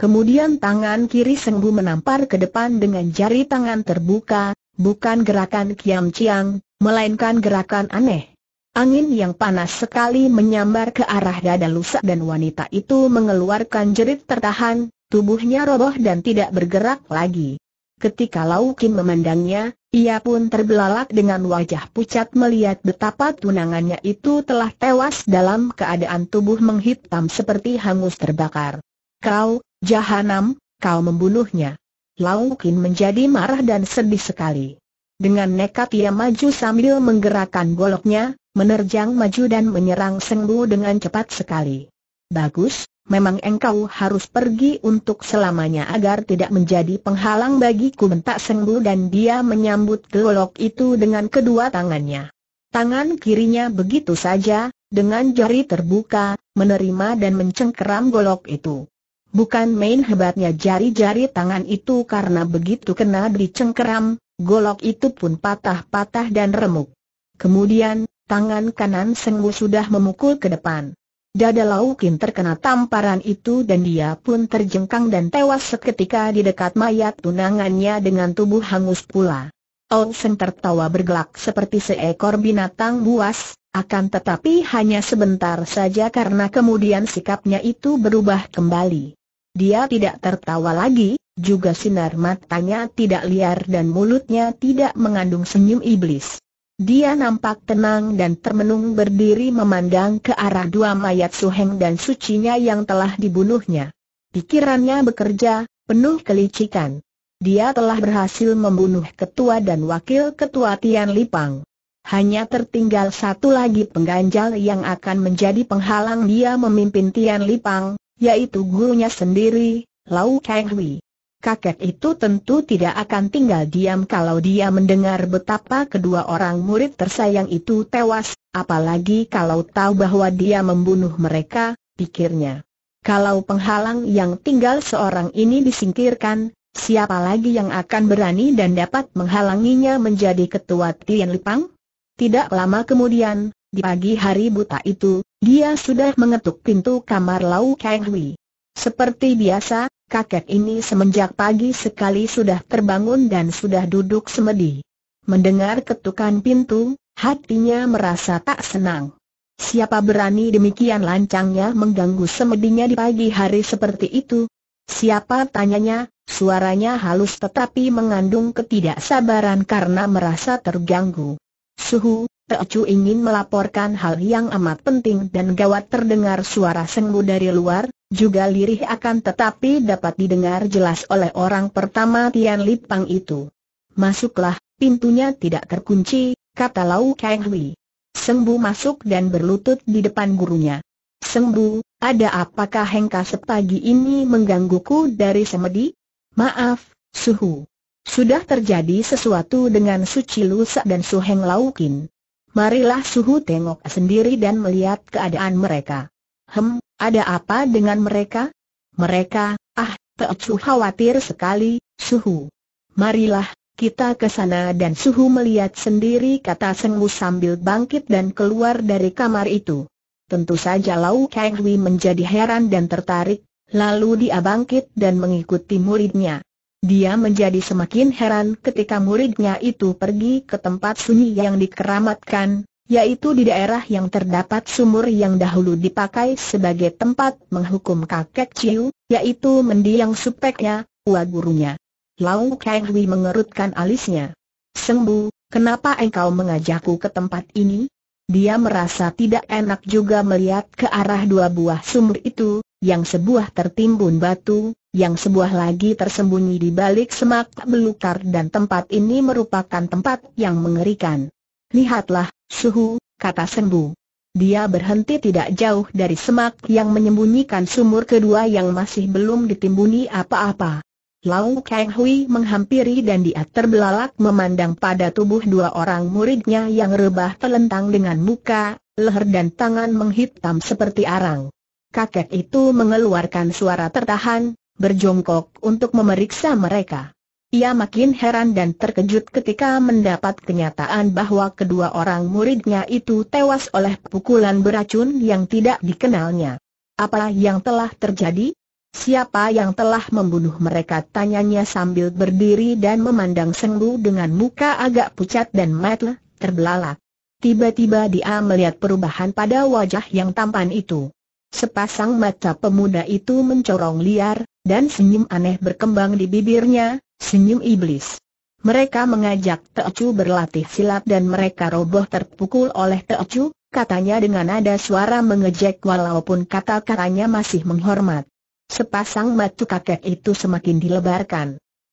Kemudian tangan kiri Sengbu menampar ke depan dengan jari tangan terbuka, bukan gerakan kiam ciang, melainkan gerakan aneh. Angin yang panas sekali menyambar ke arah dada lusa dan wanita itu mengeluarkan jerit tertahan, tubuhnya roboh dan tidak bergerak lagi. Ketika Lau Kim memandangnya, ia pun terbelalak dengan wajah pucat melihat betapa tunangannya itu telah tewas dalam keadaan tubuh menghitam seperti hangus terbakar. Kau, Jahanam, kau membunuhnya. Laukin menjadi marah dan sedih sekali. Dengan nekat ia maju sambil menggerakkan goloknya, menerjang maju dan menyerang Sengbu dengan cepat sekali. Bagus, memang engkau harus pergi untuk selamanya agar tidak menjadi penghalang bagiku bentak Sengbu dan dia menyambut golok itu dengan kedua tangannya. Tangan kirinya begitu saja, dengan jari terbuka, menerima dan mencengkeram golok itu. Bukan main hebatnya jari-jari tangan itu karena begitu kena dicengkeram, golok itu pun patah-patah dan remuk. Kemudian, tangan kanan Sengbu sudah memukul ke depan. Dada Laukin terkena tamparan itu dan dia pun terjengkang dan tewas seketika di dekat mayat tunangannya dengan tubuh hangus pula. Olsen tertawa bergelak seperti seekor binatang buas, akan tetapi hanya sebentar saja karena kemudian sikapnya itu berubah kembali. Dia tidak tertawa lagi, juga sinar matanya tidak liar dan mulutnya tidak mengandung senyum iblis. Dia nampak tenang dan termenung berdiri memandang ke arah dua mayat Suheng dan sucinya yang telah dibunuhnya. Pikirannya bekerja, penuh kelicikan. Dia telah berhasil membunuh ketua dan wakil ketua Tian Lipang. Hanya tertinggal satu lagi pengganjal yang akan menjadi penghalang dia memimpin Tian Lipang, yaitu gurunya sendiri, Lau Kang Hui kakek itu tentu tidak akan tinggal diam kalau dia mendengar betapa kedua orang murid tersayang itu tewas, apalagi kalau tahu bahwa dia membunuh mereka, pikirnya. Kalau penghalang yang tinggal seorang ini disingkirkan, siapa lagi yang akan berani dan dapat menghalanginya menjadi ketua Tian Lipang? Tidak lama kemudian, di pagi hari buta itu, dia sudah mengetuk pintu kamar Lau Kang Hui. Seperti biasa, kakek ini semenjak pagi sekali sudah terbangun dan sudah duduk semedi. Mendengar ketukan pintu, hatinya merasa tak senang. Siapa berani demikian lancangnya mengganggu semedinya di pagi hari seperti itu? Siapa tanyanya, suaranya halus tetapi mengandung ketidaksabaran karena merasa terganggu. Suhu, Teocu ingin melaporkan hal yang amat penting dan gawat terdengar suara senggu dari luar, juga lirih akan tetapi dapat didengar jelas oleh orang pertama Tian Lipang itu. Masuklah, pintunya tidak terkunci, kata Lau Kang Hui. Sengbu masuk dan berlutut di depan gurunya. Sengbu, ada apakah Hengka sepagi ini menggangguku dari semedi? Maaf, Suhu. Sudah terjadi sesuatu dengan Suci Lusa dan Su Lau Laukin. Marilah suhu tengok sendiri dan melihat keadaan mereka. Hem, ada apa dengan mereka? Mereka, ah, Teocu khawatir sekali, suhu. Marilah, kita ke sana dan suhu melihat sendiri kata Sengmu sambil bangkit dan keluar dari kamar itu. Tentu saja Lau Kang Hui menjadi heran dan tertarik, lalu dia bangkit dan mengikuti muridnya. Dia menjadi semakin heran ketika muridnya itu pergi ke tempat sunyi yang dikeramatkan, yaitu di daerah yang terdapat sumur yang dahulu dipakai sebagai tempat menghukum kakek Ciu, yaitu mendiang supeknya, tua gurunya. Lau Kang Hui mengerutkan alisnya. Sembu, kenapa engkau mengajakku ke tempat ini? Dia merasa tidak enak juga melihat ke arah dua buah sumur itu, yang sebuah tertimbun batu, yang sebuah lagi tersembunyi di balik semak belukar dan tempat ini merupakan tempat yang mengerikan. Lihatlah, suhu, kata Sembu. Dia berhenti tidak jauh dari semak yang menyembunyikan sumur kedua yang masih belum ditimbuni apa-apa. Lau Kang Hui menghampiri dan dia terbelalak memandang pada tubuh dua orang muridnya yang rebah telentang dengan muka, leher dan tangan menghitam seperti arang. Kakek itu mengeluarkan suara tertahan, berjongkok untuk memeriksa mereka. Ia makin heran dan terkejut ketika mendapat kenyataan bahwa kedua orang muridnya itu tewas oleh pukulan beracun yang tidak dikenalnya. Apa yang telah terjadi? Siapa yang telah membunuh mereka? Tanyanya sambil berdiri dan memandang Senggu dengan muka agak pucat dan matel, terbelalak. Tiba-tiba dia melihat perubahan pada wajah yang tampan itu. Sepasang mata pemuda itu mencorong liar, dan senyum aneh berkembang di bibirnya, senyum iblis. Mereka mengajak Teocu berlatih silat dan mereka roboh terpukul oleh Teocu, katanya dengan nada suara mengejek walaupun kata-katanya masih menghormat. Sepasang mata kakek itu semakin dilebarkan.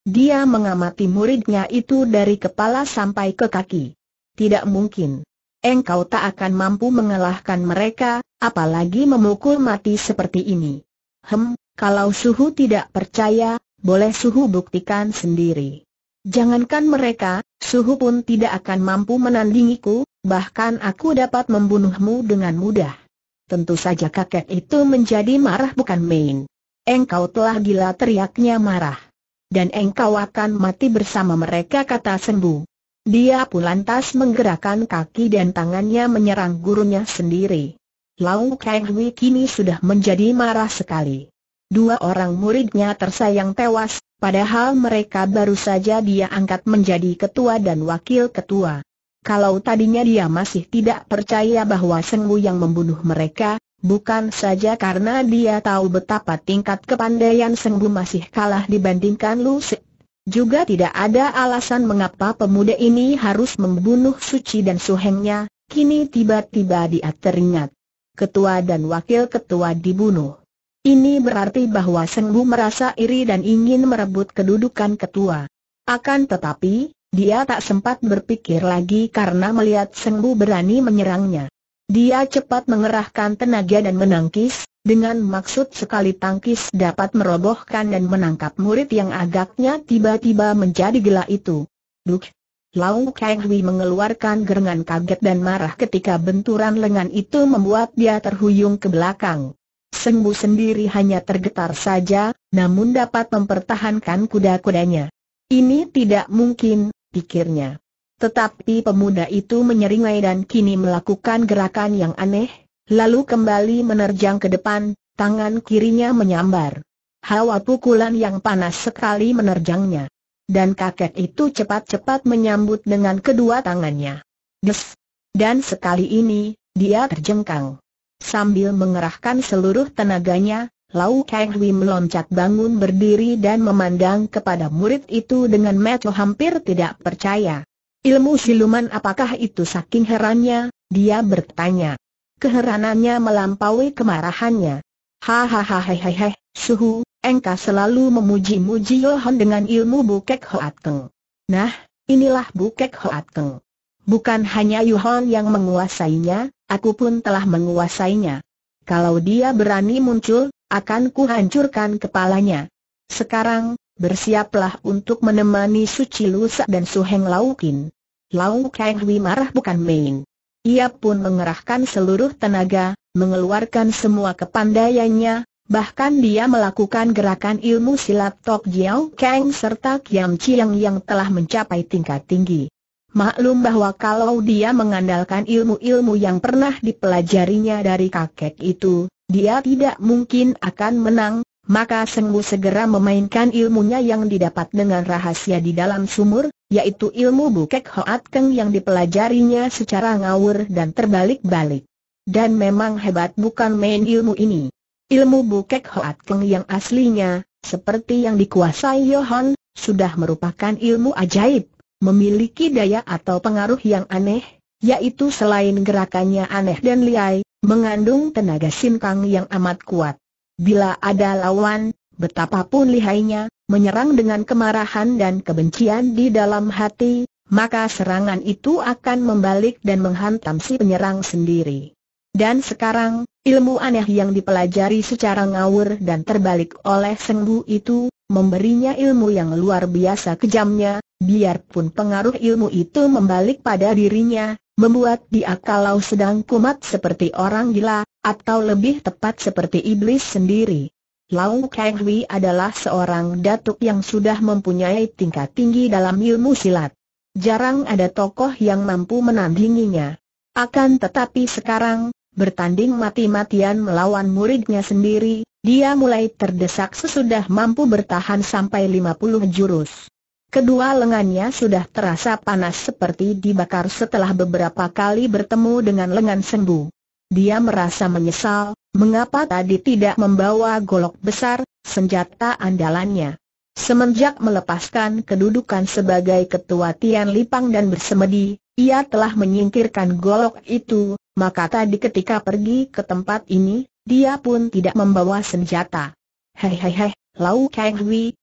Dia mengamati muridnya itu dari kepala sampai ke kaki. Tidak mungkin. Engkau tak akan mampu mengalahkan mereka, apalagi memukul mati seperti ini. Hem, kalau Suhu tidak percaya, boleh Suhu buktikan sendiri. Jangankan mereka, Suhu pun tidak akan mampu menandingiku, bahkan aku dapat membunuhmu dengan mudah. Tentu saja kakek itu menjadi marah bukan main. Engkau telah gila teriaknya marah. Dan engkau akan mati bersama mereka kata Sembu. Dia pun lantas menggerakkan kaki dan tangannya menyerang gurunya sendiri. Lau Kang Hui kini sudah menjadi marah sekali dua orang muridnya tersayang tewas, padahal mereka baru saja dia angkat menjadi ketua dan wakil ketua. Kalau tadinya dia masih tidak percaya bahwa Sengwu yang membunuh mereka, bukan saja karena dia tahu betapa tingkat kepandaian Sengwu masih kalah dibandingkan Lu Juga tidak ada alasan mengapa pemuda ini harus membunuh Suci dan Suhengnya, kini tiba-tiba dia teringat. Ketua dan wakil ketua dibunuh. Ini berarti bahwa Sengbu merasa iri dan ingin merebut kedudukan ketua. Akan tetapi, dia tak sempat berpikir lagi karena melihat Sengbu berani menyerangnya. Dia cepat mengerahkan tenaga dan menangkis, dengan maksud sekali tangkis dapat merobohkan dan menangkap murid yang agaknya tiba-tiba menjadi gila itu. Duk! Lau Kang Hui mengeluarkan gerengan kaget dan marah ketika benturan lengan itu membuat dia terhuyung ke belakang. Sembu sendiri hanya tergetar saja, namun dapat mempertahankan kuda-kudanya. Ini tidak mungkin, pikirnya. Tetapi pemuda itu menyeringai dan kini melakukan gerakan yang aneh, lalu kembali menerjang ke depan, tangan kirinya menyambar. Hawa pukulan yang panas sekali menerjangnya. Dan kakek itu cepat-cepat menyambut dengan kedua tangannya. Des! Dan sekali ini, dia terjengkang. Sambil mengerahkan seluruh tenaganya, Lau Kang Hui meloncat bangun berdiri dan memandang kepada murid itu dengan mata hampir tidak percaya. Ilmu siluman apakah itu saking herannya, dia bertanya. Keheranannya melampaui kemarahannya. Hahaha suhu, engkau selalu memuji-muji Yohan dengan ilmu bukek hoat keng. Nah, inilah bukek hoat keng. Bukan hanya Yohan yang menguasainya, Aku pun telah menguasainya. Kalau dia berani muncul, akan kuhancurkan kepalanya. Sekarang, bersiaplah untuk menemani Suci Lusa dan Suheng Laukin. Lau Kang Hui marah bukan main. Ia pun mengerahkan seluruh tenaga, mengeluarkan semua kepandaiannya, bahkan dia melakukan gerakan ilmu silat Tok Jiao Kang serta Kiam Chiang yang telah mencapai tingkat tinggi. Maklum bahwa kalau dia mengandalkan ilmu-ilmu yang pernah dipelajarinya dari kakek itu, dia tidak mungkin akan menang, maka Sengbu segera memainkan ilmunya yang didapat dengan rahasia di dalam sumur, yaitu ilmu bukek hoat keng yang dipelajarinya secara ngawur dan terbalik-balik. Dan memang hebat bukan main ilmu ini. Ilmu bukek hoat keng yang aslinya, seperti yang dikuasai Yohan, sudah merupakan ilmu ajaib memiliki daya atau pengaruh yang aneh, yaitu selain gerakannya aneh dan liai, mengandung tenaga simkang yang amat kuat. Bila ada lawan, betapapun lihainya, menyerang dengan kemarahan dan kebencian di dalam hati, maka serangan itu akan membalik dan menghantam si penyerang sendiri. Dan sekarang, ilmu aneh yang dipelajari secara ngawur dan terbalik oleh Sengbu itu, memberinya ilmu yang luar biasa kejamnya, biarpun pengaruh ilmu itu membalik pada dirinya, membuat dia kalau sedang kumat seperti orang gila, atau lebih tepat seperti iblis sendiri. Lau Kang Hui adalah seorang datuk yang sudah mempunyai tingkat tinggi dalam ilmu silat. Jarang ada tokoh yang mampu menandinginya. Akan tetapi sekarang, bertanding mati-matian melawan muridnya sendiri, dia mulai terdesak sesudah mampu bertahan sampai 50 jurus. Kedua lengannya sudah terasa panas seperti dibakar setelah beberapa kali bertemu dengan lengan sembu. Dia merasa menyesal, mengapa tadi tidak membawa golok besar, senjata andalannya. Semenjak melepaskan kedudukan sebagai ketua Tian Lipang dan bersemedi, ia telah menyingkirkan golok itu, maka tadi ketika pergi ke tempat ini, dia pun tidak membawa senjata. Hei hei hei, Lau Kang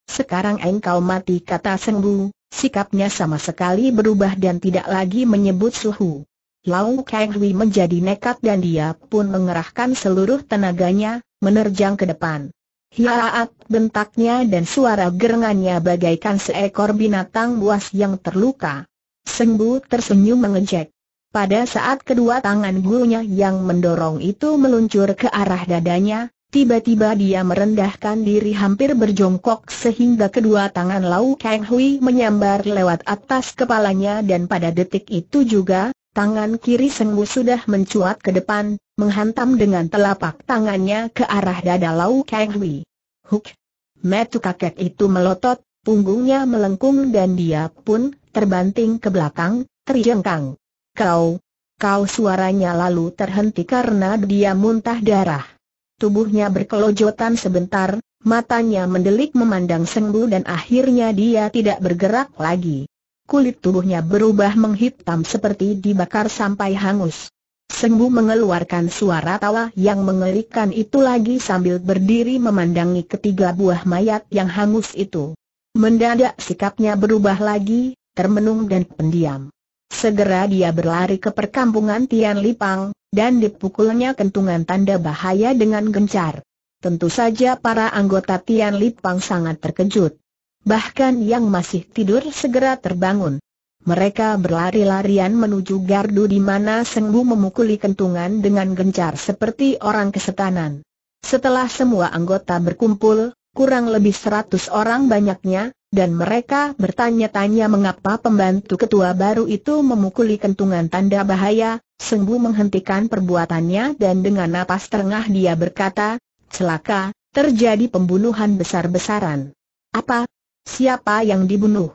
sekarang engkau mati kata Seng Bu, sikapnya sama sekali berubah dan tidak lagi menyebut suhu. Lau Kang menjadi nekat dan dia pun mengerahkan seluruh tenaganya, menerjang ke depan. Hiaat bentaknya dan suara gerengannya bagaikan seekor binatang buas yang terluka. Sengbu tersenyum mengejek. Pada saat kedua tangan gurunya yang mendorong itu meluncur ke arah dadanya, Tiba-tiba dia merendahkan diri hampir berjongkok sehingga kedua tangan Lau Kang Hui menyambar lewat atas kepalanya dan pada detik itu juga, tangan kiri Sengbu sudah mencuat ke depan, menghantam dengan telapak tangannya ke arah dada Lau Kang Hui. Huk! Metu kakek itu melotot, punggungnya melengkung dan dia pun terbanting ke belakang, terjengkang. Kau! Kau suaranya lalu terhenti karena dia muntah darah tubuhnya berkelojotan sebentar, matanya mendelik memandang Sengbu dan akhirnya dia tidak bergerak lagi. Kulit tubuhnya berubah menghitam seperti dibakar sampai hangus. Sengbu mengeluarkan suara tawa yang mengerikan itu lagi sambil berdiri memandangi ketiga buah mayat yang hangus itu. Mendadak sikapnya berubah lagi, termenung dan pendiam. Segera dia berlari ke perkampungan Tian Lipang, dan dipukulnya kentungan tanda bahaya dengan gencar. Tentu saja para anggota Tian Lipang sangat terkejut. Bahkan yang masih tidur segera terbangun. Mereka berlari-larian menuju gardu di mana Bu memukuli kentungan dengan gencar seperti orang kesetanan. Setelah semua anggota berkumpul, kurang lebih seratus orang banyaknya, dan mereka bertanya-tanya mengapa pembantu ketua baru itu memukuli kentungan tanda bahaya, Sengbu menghentikan perbuatannya dan dengan napas terengah dia berkata, celaka, terjadi pembunuhan besar-besaran. Apa? Siapa yang dibunuh?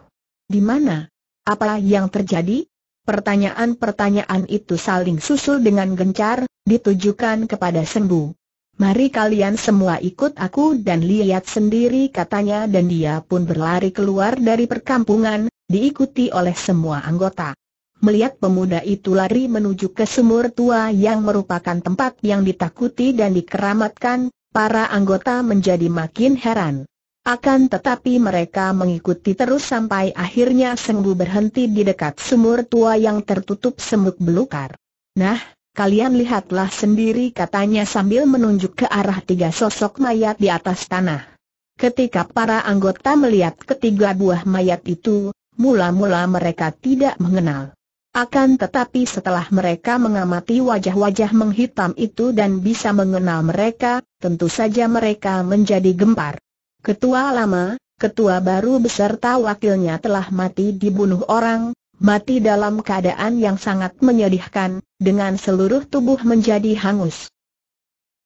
Di mana? Apa yang terjadi? Pertanyaan-pertanyaan itu saling susul dengan gencar, ditujukan kepada Sembu. Mari kalian semua ikut aku dan lihat sendiri katanya dan dia pun berlari keluar dari perkampungan, diikuti oleh semua anggota. Melihat pemuda itu lari menuju ke sumur tua yang merupakan tempat yang ditakuti dan dikeramatkan, para anggota menjadi makin heran. Akan tetapi mereka mengikuti terus sampai akhirnya sembuh berhenti di dekat sumur tua yang tertutup semut belukar. Nah, Kalian lihatlah sendiri katanya sambil menunjuk ke arah tiga sosok mayat di atas tanah. Ketika para anggota melihat ketiga buah mayat itu, mula-mula mereka tidak mengenal. Akan tetapi setelah mereka mengamati wajah-wajah menghitam itu dan bisa mengenal mereka, tentu saja mereka menjadi gempar. Ketua lama, ketua baru beserta wakilnya telah mati dibunuh orang, mati dalam keadaan yang sangat menyedihkan, dengan seluruh tubuh menjadi hangus.